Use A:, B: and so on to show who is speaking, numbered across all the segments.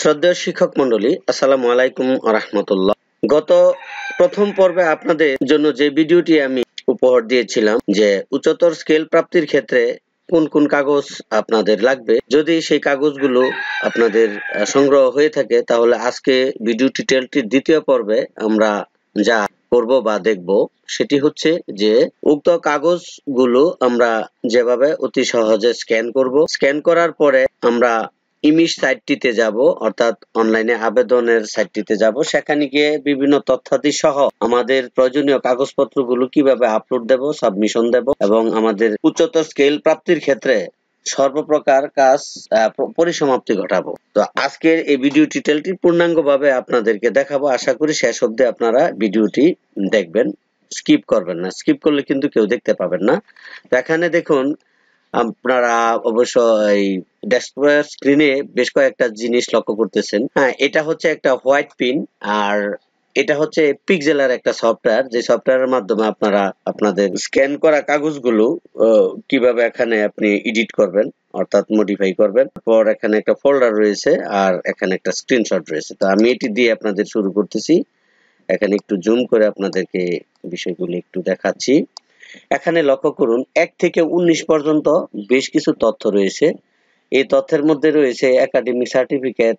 A: শ্রদ্ধেয় শিক্ষক মন্ডলী আসসালামু আলাইকুম রহমতুল্লাহ গত প্রথম পর্বে আপনাদের জন্য যে ভিডিওটি আমি উপহার দিয়েছিলাম যে উচ্চতর স্কেল প্রাপ্তির ক্ষেত্রে কোন কোন কাগজ আপনাদের লাগবে যদি সেই কাগজগুলো আপনাদের সংগ্রহ হয়ে থাকে তাহলে আজকে ভিডিও টিটেলটির দ্বিতীয় পর্বে আমরা যা করব বা দেখব সেটি হচ্ছে যে উক্ত কাগজগুলো আমরা যেভাবে অতি সহজে স্ক্যান করব স্ক্যান করার পরে আমরা ইমিশ সাইটটিতে যাব অর্থাৎ অনলাইনে আবেদনের সাইটটিতে যাব সেখানে গিয়ে বিভিন্ন তথ্যাদি সহ আমাদের প্রয়োজনীয় কাগজপত্রগুলো কিভাবে আপলোড দেব সাবমিশন দেব এবং আমাদের উচ্চতর স্কেল প্রাপ্তির ক্ষেত্রে সর্বপ্রকার কাজ পরিসমাপ্তি ঘটাবো তো আজকের এই ভিডিও টিটেলটি পূর্ণাঙ্গভাবে আপনাদেরকে দেখাবো আশা করি শেষ অব্দি আপনারা ভিডিওটি দেখবেন স্কিপ করবেন না স্কিপ করলে কিন্তু কেউ দেখতে পাবেন না এখানে দেখুন আপনারা অবশ্য এই ডেস্কটপের স্ক্রিনে বেশ কয়েকটা জিনিস লক্ষ্য করতেছেন হ্যাঁ এটা হচ্ছে একটা হোয়াইট পিন আর এটা হচ্ছে পিক্সেলের একটা সফটওয়্যার যে সফটওয়্যারের মাধ্যমে আপনারা আপনাদের স্ক্যান করা কাগজগুলো কিভাবে এখানে আপনি এডিট করবেন অর্থাৎ মডিফাই করবেন পর এখানে একটা ফোল্ডার রয়েছে আর এখানে একটা স্ক্রিনশট রয়েছে তো আমি এটি দিয়ে আপনাদের শুরু করতেছি এখানে একটু জুম করে আপনাদেরকে বিষয়গুলো একটু দেখাচ্ছি এখানে লক্ষ্য করুন এক থেকে উনিশ পর্যন্ত বেশ কিছু তথ্য রয়েছে এই তথ্যের মধ্যে রয়েছে একাডেমিক সার্টিফিকেট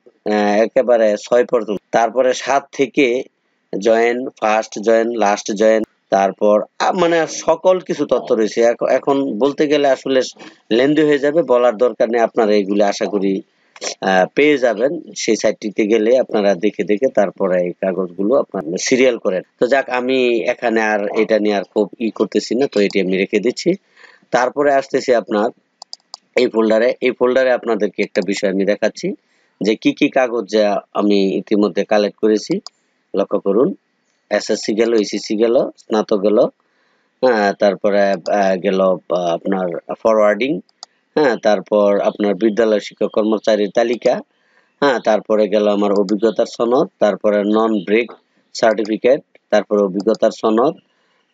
A: একেবারে ছয় পর্যন্ত তারপরে সাত থেকে join first join last join তারপর মানে সকল কিছু তথ্য রয়েছে এখন বলতে গেলে আসলে লেন্দি হয়ে যাবে বলার দরকার নেই আপনারা এগুলি আশা করি পেয়ে যাবেন সেই সাইটটিতে গেলে আপনারা দেখে দেখে তারপরে এই কাগজগুলো আপনার সিরিয়াল করেন তো যাক আমি এখানে আর এটা নিয়ে আর খুব ই করতেছি না তো এটি আমি রেখে দিচ্ছি তারপরে আসতেছি আপনার এই ফোল্ডারে এই ফোল্ডারে আপনাদেরকে একটা বিষয় আমি দেখাচ্ছি যে কি কি কাগজ যা আমি ইতিমধ্যে কালেক্ট করেছি লক্ষ্য করুন এসএসসি গেল এসিসি e গেল স্নাতক গেল হ্যাঁ, তারপরে গেল আপনার ফরওয়ার্ডিং হ্যাঁ তারপর আপনার বিদ্যালয় শিক্ষক কর্মচারীর তালিকা হ্যাঁ তারপরে গেল আমার অভিজ্ঞতার সনদ তারপরে নন ব্রেক সার্টিফিকেট তারপরে অভিজ্ঞতার সনদ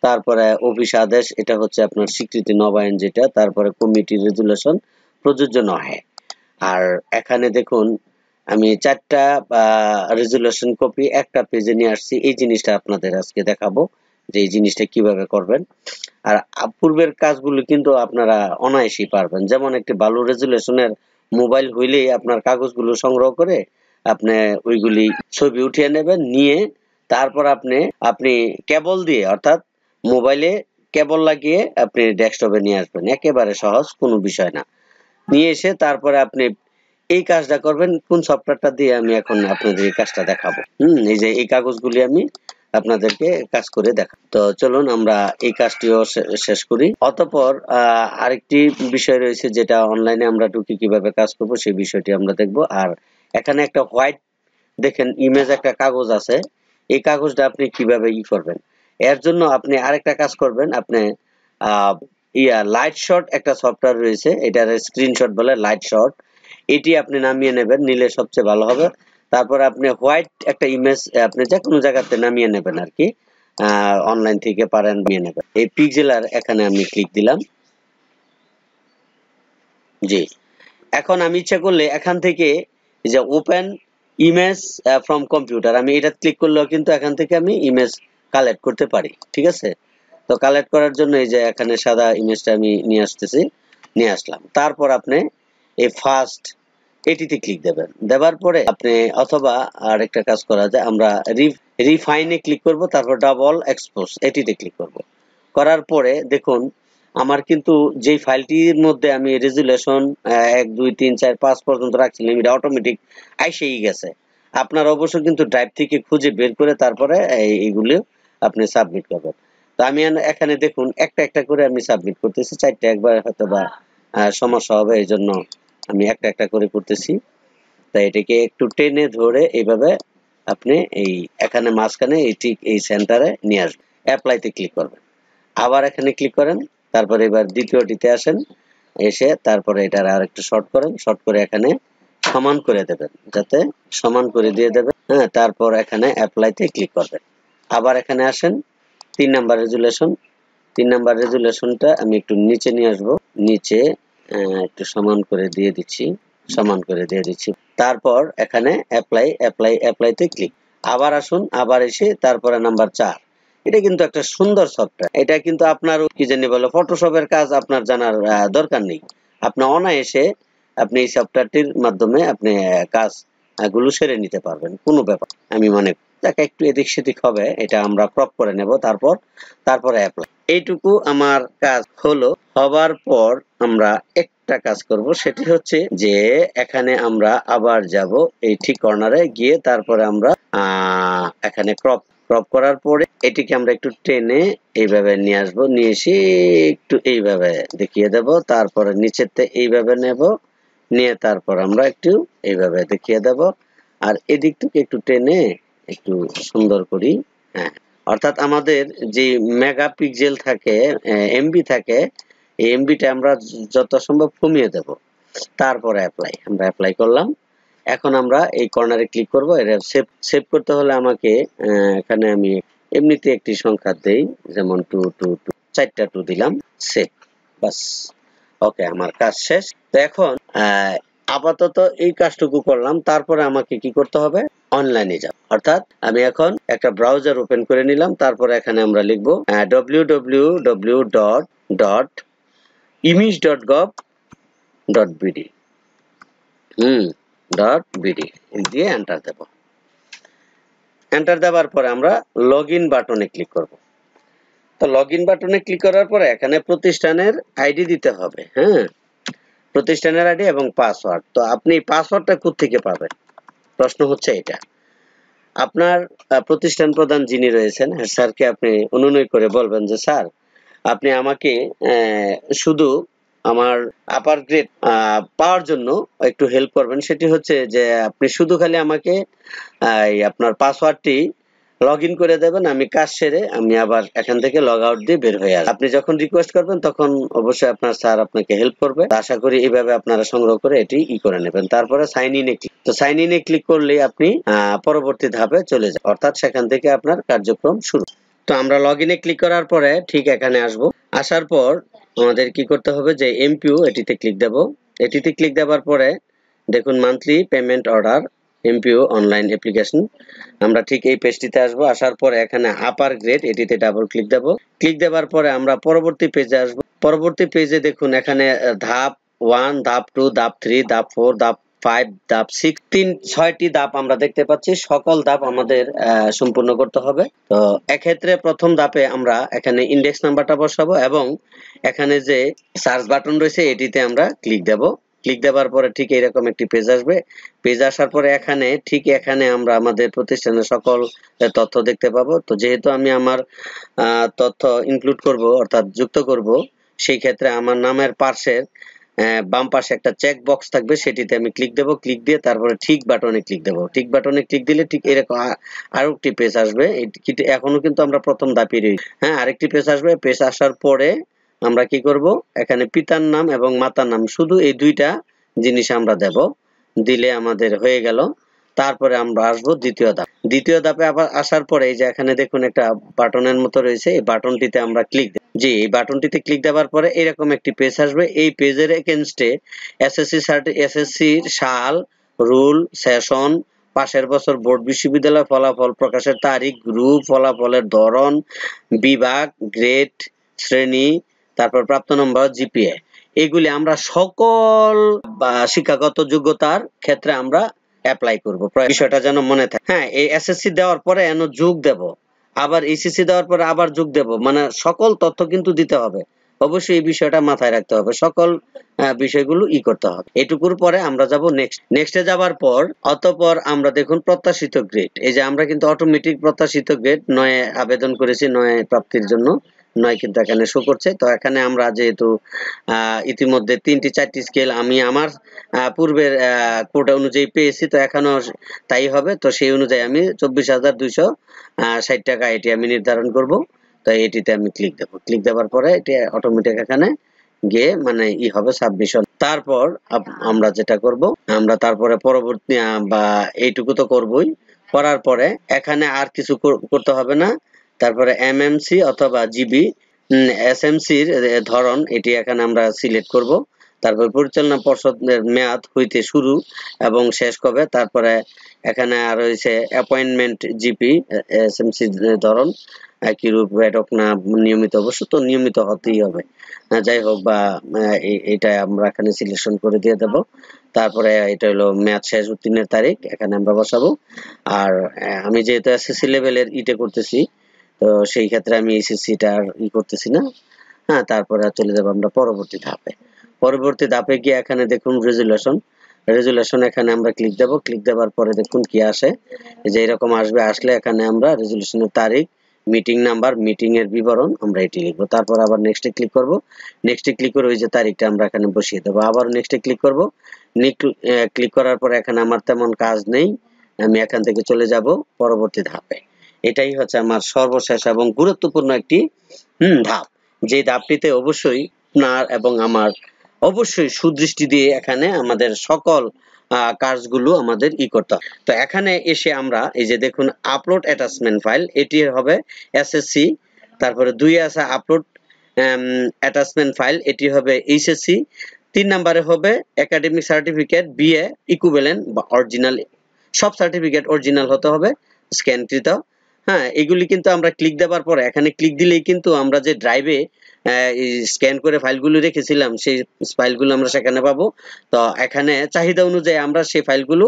A: তারপরে অফিস আদেশ এটা হচ্ছে আপনার স্বীকৃতি নবায়ন যেটা তারপরে কমিটি রেজুলেশন প্রযোজ্য নহে আর এখানে দেখুন আমি চারটা রেজুলেশন কপি একটা পেজে নিয়ে আসছি এই জিনিসটা আপনাদের আজকে দেখাবো যে এই জিনিসটা কিভাবে করবেন আর পূর্বের কাজগুলো কিন্তু আপনারা অনায়াসেই পারবেন যেমন একটি ভালো রেজুলেশনের মোবাইল হইলেই আপনার কাগজগুলো সংগ্রহ করে আপনি ওইগুলি ছবি উঠিয়ে নেবেন নিয়ে তারপর আপনি আপনি কেবল দিয়ে অর্থাৎ মোবাইলে কেবল লাগিয়ে আপনি ডেস্কটপে নিয়ে আসবেন একেবারে সহজ কোনো বিষয় না নিয়ে এসে তারপরে আপনি এই কাজটা করবেন কোন সফটওয়্যারটা দিয়ে আমি এখন আপনাদের এই কাজটা দেখাবো হম এই যে এই কাগজগুলি আমি আপনাদেরকে কাজ করে দেখা তো চলুন আমরা এই কাজটিও শেষ করি অতপর আরেকটি বিষয় রয়েছে যেটা অনলাইনে আমরা টুকি কিভাবে কাজ করব সেই বিষয়টি আমরা দেখব আর এখানে একটা হোয়াইট দেখেন ইমেজ একটা কাগজ আছে এই কাগজটা আপনি কিভাবে ই করবেন এর জন্য আপনি আরেকটা কাজ করবেন আপনি ইয়া লাইট শট একটা সফটওয়্যার রয়েছে এটার স্ক্রিনশট বলে লাইট শট এটি আপনি নামিয়ে নেবেন নিলে সবচেয়ে ভালো হবে তারপর আপনি হোয়াইট একটা ইমেজ আপনি যে কোনো জায়গাতে নামিয়ে নেবেন আর কি অনলাইন থেকে পারেন নিয়ে নেবেন এই পিক্সেলার এখানে আমি ক্লিক দিলাম জি এখন আমি ইচ্ছা করলে এখান থেকে যে ওপেন ইমেজ ফ্রম কম্পিউটার আমি এটা ক্লিক করলেও কিন্তু এখান থেকে আমি ইমেজ কালেক্ট করতে পারি ঠিক আছে তো কালেক্ট করার জন্য এই যে এখানে সাদা ইমেজটা আমি নিয়ে আসতেছি নিয়ে আসলাম তারপর আপনি এই ফার্স্ট এটিতে ক্লিক দেবেন দেবার পরে আপনি অথবা আর একটা কাজ করা যায় আমরা রিফাইনে ক্লিক করব তারপর ডাবল এক্সপোজ এটিতে ক্লিক করব করার পরে দেখুন আমার কিন্তু যে ফাইলটির মধ্যে আমি রেজুলেশন এক দুই তিন চার পাঁচ পর্যন্ত রাখছিলাম এটা অটোমেটিক আইসেই গেছে আপনার অবশ্য কিন্তু ড্রাইভ থেকে খুঁজে বের করে তারপরে এইগুলো আপনি সাবমিট করবেন তো আমি এখানে দেখুন একটা একটা করে আমি সাবমিট করতেছি চারটে একবার হয়তো বা সমস্যা হবে এই জন্য আমি একটা একটা করে করতেছি তাই এটাকে একটু টেনে ধরে এইভাবে আপনি এই এখানে মাঝখানে এই ঠিক এই সেন্টারে নিয়ে আসবেন অ্যাপ্লাইতে ক্লিক করবেন আবার এখানে ক্লিক করেন তারপরে এবার দ্বিতীয়টিতে আসেন এসে তারপরে এটার আর একটু শর্ট করেন শর্ট করে এখানে সমান করে দেবেন যাতে সমান করে দিয়ে দেবেন হ্যাঁ তারপর এখানে অ্যাপ্লাইতে ক্লিক করবেন আবার এখানে আসেন তিন নাম্বার রেজুলেশন তিন নাম্বার রেজুলেশনটা আমি একটু নিচে নিয়ে আসবো নিচে একটু সমান করে দিয়ে দিচ্ছি সমান করে দিয়ে দিচ্ছি তারপর এখানে অ্যাপ্লাই অ্যাপ্লাই অ্যাপ্লাইতে ক্লিক আবার আসুন আবার এসে তারপরে নাম্বার চার এটা কিন্তু একটা সুন্দর সফটওয়্যার এটা কিন্তু আপনার কি জানি বলো ফটোশপের কাজ আপনার জানার দরকার নেই আপনি অনায়াসে আপনি এই সফটওয়্যারটির মাধ্যমে আপনি কাজ গুলো সেরে নিতে পারবেন কোনো ব্যাপার আমি মনে তাকে একটু এদিক সেদিক হবে এটা আমরা ক্রপ করে নেব তারপর তারপরে অ্যাপ্লাই এইটুকু আমার কাজ হলো হবার পর আমরা একটা কাজ করব সেটি হচ্ছে যে এখানে আমরা আবার যাব এই ঠিক কর্নারে গিয়ে তারপরে আমরা এখানে ক্রপ ক্রপ করার পরে এটিকে আমরা একটু টেনে এইভাবে নিয়ে আসবো নিয়ে এসে একটু এইভাবে দেখিয়ে দেব তারপরে নিচেতে এইভাবে নেব নিয়ে তারপর আমরা একটু এইভাবে দেখিয়ে দেব আর এদিক একটু টেনে একটু সুন্দর করি হ্যাঁ অর্থাৎ আমাদের যে মেগাপিক্সেল থাকে এমবি থাকে এই এমবিটা আমরা যত সম্ভব কমিয়ে দেব তারপরে অ্যাপ্লাই আমরা অ্যাপ্লাই করলাম এখন আমরা এই কর্নারে ক্লিক করব এর সেভ সেভ করতে হলে আমাকে এখানে আমি এমনিতে একটি সংখ্যা দেই যেমন টু টু টু চারটা টু দিলাম সেভ বাস ওকে আমার কাজ শেষ তো এখন আপাতত এই কাজটুকু করলাম তারপরে আমাকে কি করতে হবে অনলাইনে যাব অর্থাৎ আমি এখন একটা ব্রাউজার ওপেন করে নিলাম তারপরে এখানে আমরা লিখবো W W W dot dot EMIS dot gov dot BD hmm dot BD দিয়ে এন্টার দেব এন্টার দেওয়ার পরে আমরা লগ ইন বাটনে ক্লিক করব তো লগ ইন বাটনে ক্লিক করার পরে এখানে প্রতিষ্ঠানের আইডি দিতে হবে হ্যাঁ প্রতিষ্ঠানের আইডি এবং পাসওয়ার্ড তো আপনি পাসওয়ার্ডটা থেকে পাবেন প্রশ্ন হচ্ছে এটা আপনার প্রতিষ্ঠান প্রধান যিনি রয়েছেন স্যারকে আপনি অনুনয় করে বলবেন যে স্যার আপনি আমাকে শুধু আমার আপার গ্রেড পাওয়ার জন্য একটু হেল্প করবেন সেটি হচ্ছে যে আপনি শুধু খালি আমাকে আপনার পাসওয়ার্ডটি লগ ইন করে দেবেন আমি কাজ সেরে আমি আবার এখান থেকে লগ আউট দিয়ে বের হয়ে আসবো আপনি যখন রিকোয়েস্ট করবেন তখন অবশ্যই আপনার স্যার আপনাকে হেল্প করবে আশা করি এইভাবে আপনারা সংগ্রহ করে এটি ই করে নেবেন তারপরে সাইন ইনে ক্লিক তো সাইন এ ক্লিক করলেই আপনি পরবর্তী ধাপে চলে যান অর্থাৎ সেখান থেকে আপনার কার্যক্রম শুরু তো আমরা লগ ইনে ক্লিক করার পরে ঠিক এখানে আসব আসার পর আমাদের কি করতে হবে যে এমপিউ এটিতে ক্লিক দেব এটিতে ক্লিক দেওয়ার পরে দেখুন monthly payment order MPO online application আমরা ঠিক এই পেজটিতে আসবো আসার পর এখানে আপার গ্রেড এটিতে ডাবল ক্লিক দেব ক্লিক দেওয়ার পরে আমরা পরবর্তী পেজে আসবো পরবর্তী পেজে দেখুন এখানে ধাপ ওয়ান ধাপ টু ধাপ থ্রি ধাপ ফোর ধাপ ফাইভ ধাপ সিক্স তিন ছয়টি ধাপ আমরা দেখতে পাচ্ছি সকল ধাপ আমাদের সম্পূর্ণ করতে হবে তো এক্ষেত্রে প্রথম ধাপে আমরা এখানে ইন্ডেক্স নাম্বারটা বসাবো এবং এখানে যে সার্চ বাটন রয়েছে এটিতে আমরা ক্লিক দেবো ক্লিক দেওয়ার পরে ঠিক এরকম একটি পেজ আসবে পেজ আসার পরে এখানে ঠিক এখানে আমরা আমাদের প্রতিষ্ঠানের সকল তথ্য দেখতে পাবো তো যেহেতু আমি আমার তথ্য ইনক্লুড করব অর্থাৎ যুক্ত করব সেই ক্ষেত্রে আমার নামের পাশের বাম পাশে একটা চেক বক্স থাকবে সেটিতে আমি ক্লিক দেব ক্লিক দিয়ে তারপরে ঠিক বাটনে ক্লিক দেব ঠিক বাটনে ক্লিক দিলে ঠিক এরকম আরো একটি পেজ আসবে এখনো কিন্তু আমরা প্রথম ধাপে রই হ্যাঁ আরেকটি পেজ আসবে পেজ আসার পরে আমরা কি করব এখানে পিতার নাম এবং মাতার নাম শুধু এই দুইটা জিনিস আমরা দেব দিলে আমাদের হয়ে গেল তারপরে আমরা আসবো দ্বিতীয় ধাপ দ্বিতীয় ধাপে আবার আসার পরে যে এখানে দেখুন একটা বাটনের মতো রয়েছে এই বাটনটিতে আমরা ক্লিক জি এই বাটনটিতে ক্লিক দেওয়ার পরে এরকম একটি পেজ আসবে এই পেজের এগেনস্টে এসএসসি সার্টি এসএসসি সাল রুল সেশন পাশের বছর বোর্ড বিশ্ববিদ্যালয় ফলাফল প্রকাশের তারিখ গ্রুপ ফলাফলের ধরন বিভাগ গ্রেড শ্রেণী তারপর প্রাপ্ত নম্বর জিপিএ এগুলি আমরা সকল শিক্ষাগত যোগ্যতার ক্ষেত্রে আমরা অ্যাপ্লাই করব বিষয়টা যেন মনে থাকে হ্যাঁ এই এসএসসি দেওয়ার পরে এন যোগ দেব আবার এসএসসি e দেওয়ার পরে আবার যোগ দেব মানে সকল তথ্য কিন্তু দিতে হবে অবশ্যই এই বিষয়টা মাথায় রাখতে হবে সকল বিষয়গুলো ই করতে হবে এটুকুর পরে আমরা যাব নেক্সট নেক্সটে যাবার পর অতপর আমরা দেখুন প্রত্যাশিত গ্রেড এই যে আমরা কিন্তু অটোমেটিক প্রত্যাশিত গ্রেড নয় আবেদন করেছি নয় প্রাপ্তির জন্য নয় কিন্তু এখানে শো করছে তো এখানে আমরা যেহেতু ইতিমধ্যে তিনটি চারটি স্কেল আমি আমার পূর্বের কোটা অনুযায়ী পেয়েছি তো এখানেও তাই হবে তো সেই অনুযায়ী আমি চব্বিশ হাজার দুইশো ষাট টাকা এটি আমি নির্ধারণ করব তো এটিতে আমি ক্লিক দেব ক্লিক দেওয়ার পরে এটি অটোমেটিক এখানে গিয়ে মানে ই হবে সাবমিশন তারপর আমরা যেটা করব আমরা তারপরে পরবর্তী বা এইটুকু তো করবই করার পরে এখানে আর কিছু করতে হবে না তারপরে এমএমসি অথবা জিবি এসএমসির ধরন এটি এখানে আমরা সিলেক্ট করব তারপর পরিচালনা পর্ষদের মেয়াদ হইতে শুরু এবং শেষ কবে তারপরে এখানে আর রয়েছে অ্যাপয়েন্টমেন্ট জিপি এসএমসি ধরন কিরূপ এটক না নিয়মিত অবশ্য তো নিয়মিত হতেই হবে যাই হোক বা এটা আমরা এখানে সিলেকশন করে দিয়ে দেব তারপরে এটা হলো মেয়াদ শেষ উত্তীর্ণের তারিখ এখানে আমরা বসাবো আর আমি যেহেতু এসএসসি লেভেলের ইটে করতেছি তো সেই ক্ষেত্রে আমি এসএসসিটার ই করতেছি না হ্যাঁ তারপরে চলে যাব আমরা পরবর্তী ধাপে পরবর্তী ধাপে গিয়ে এখানে দেখুন রেজুলেশন রেজুলেশন এখানে আমরা ক্লিক দেব ক্লিক দেওয়ার পরে দেখুন কি আসে যে এরকম আসবে আসলে এখানে আমরা রেজুলেশনের তারিখ মিটিং নাম্বার মিটিং এর বিবরণ আমরা এটি লিখবো তারপর আবার নেক্সটে ক্লিক করব নেক্সটে ক্লিক করে ওই যে তারিখটা আমরা এখানে বসিয়ে দেবো আবার নেক্সটে ক্লিক করব ক্লিক করার পর এখানে আমার তেমন কাজ নেই আমি এখান থেকে চলে যাব পরবর্তী ধাপে এটাই হচ্ছে আমার সর্বশেষ এবং গুরুত্বপূর্ণ একটি ধাপ যে ধাপটিতে অবশ্যই আপনার এবং আমার অবশ্যই সুদৃষ্টি দিয়ে এখানে আমাদের সকল কাজগুলো আমাদের ই করতে হবে তো এখানে এসে আমরা এই যে দেখুন আপলোড অ্যাটাচমেন্ট ফাইল এটি হবে এসএসসি তারপরে দুই আছে আপলোড অ্যাটাচমেন্ট ফাইল এটি হবে এইচএসসি তিন নাম্বারে হবে একাডেমিক সার্টিফিকেট বিএ ইকুইভ্যালেন্ট বা অরিজিনাল সব সার্টিফিকেট অরিজিনাল হতে হবে স্ক্যানকৃত হ্যাঁ এগুলি কিন্তু আমরা ক্লিক দেওয়ার পর এখানে ক্লিক দিলেই কিন্তু আমরা যে ড্রাইভে স্ক্যান করে ফাইলগুলো রেখেছিলাম সেই ফাইলগুলো আমরা সেখানে পাবো তো এখানে চাহিদা অনুযায়ী আমরা সেই ফাইলগুলো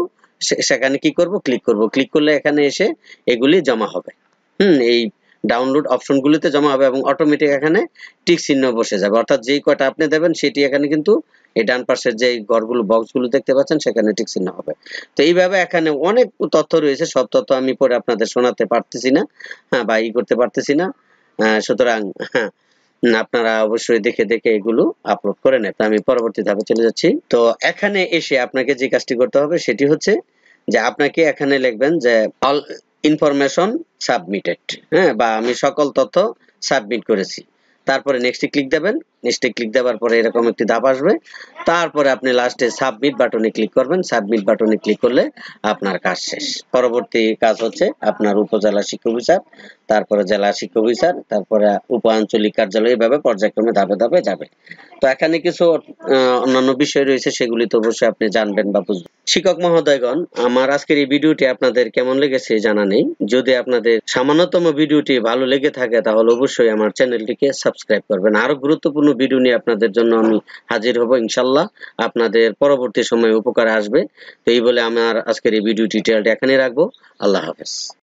A: সেখানে কি করব ক্লিক করব ক্লিক করলে এখানে এসে এগুলি জমা হবে হুম এই ডাউনলোড অপশনগুলিতে জমা হবে এবং অটোমেটিক এখানে টিক চিহ্ন বসে যাবে অর্থাৎ যেই কটা আপনি দেবেন সেটি এখানে কিন্তু এই ডান পাশের যে ঘরগুলো বক্সগুলো দেখতে পাচ্ছেন সেখানে টিক চিহ্ন হবে তো এইভাবে এখানে অনেক তথ্য রয়েছে সব তথ্য আমি পরে আপনাদের শোনাতে পারতেছি না হ্যাঁ বা ই করতে পারতেছি না সুতরাং হ্যাঁ আপনারা অবশ্যই দেখে দেখে এগুলো আপলোড করে নেবেন আমি পরবর্তী ধাপে চলে যাচ্ছি তো এখানে এসে আপনাকে যে কাজটি করতে হবে সেটি হচ্ছে যে আপনাকে এখানে লিখবেন যে অল ইনফরমেশন সাবমিটেড হ্যাঁ বা আমি সকল তথ্য সাবমিট করেছি তারপরে নেক্সটে ক্লিক দেবেন নিচে ক্লিক দেওয়ার পরে এরকম একটি ধাপ আসবে তারপরে আপনি লাস্টে সাবমিট বাটনে ক্লিক করবেন সাবমিট বাটনে ক্লিক করলে আপনার কাজ শেষ পরবর্তী কাজ হচ্ছে আপনার উপজেলা শিক্ষা অফিসার তারপরে জেলা শিক্ষা অফিসার তারপরে উপ আঞ্চলিক কার্যালয় এভাবে পর্যায়ক্রমে ধাপে ধাপে যাবে তো এখানে কিছু অন্যান্য বিষয় রয়েছে সেগুলি তো অবশ্যই আপনি জানবেন বা বুঝবেন শিক্ষক মহোদয়গণ আমার আজকের এই ভিডিওটি আপনাদের কেমন লেগেছে জানা নেই যদি আপনাদের সামান্যতম ভিডিওটি ভালো লেগে থাকে তাহলে অবশ্যই আমার চ্যানেলটিকে সাবস্ক্রাইব করবেন আরো গুরুত্বপূর্ণ গুরুত্বপূর্ণ ভিডিও নিয়ে আপনাদের জন্য আমি হাজির হব ইনশাল্লাহ আপনাদের পরবর্তী সময়ে উপকার আসবে তো এই বলে আমার আজকের এই ভিডিওটি এখানে রাখবো আল্লাহ হাফেজ